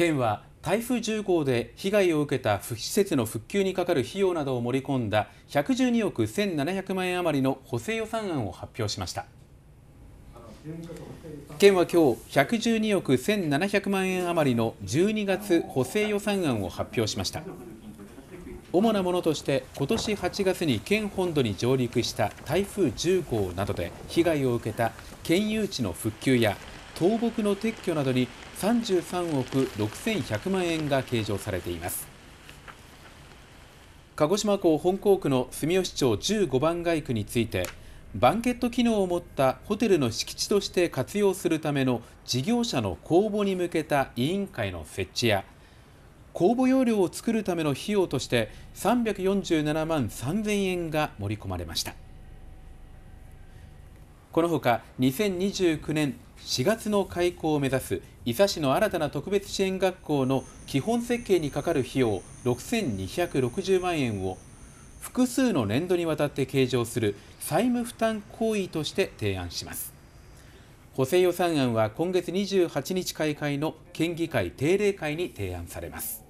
県は台風10号で被害を受けた施設の復旧にかかる費用などを盛り込んだ112億1700万円余りの補正予算案を発表しました県は今日112億1700万円余りの12月補正予算案を発表しました主なものとして今年8月に県本土に上陸した台風10号などで被害を受けた県有地の復旧や倒木の撤去などに33億6100万円が計上されています鹿児島港本港区の住吉町15番街区についてバンケット機能を持ったホテルの敷地として活用するための事業者の公募に向けた委員会の設置や公募要領を作るための費用として347万3000円が盛り込まれましたこのほか2029年4月の開校を目指す伊佐市の新たな特別支援学校の基本設計にかかる費用6260万円を複数の年度にわたって計上する債務負担行為として提案します補正予算案は今月28日開会の県議会定例会に提案されます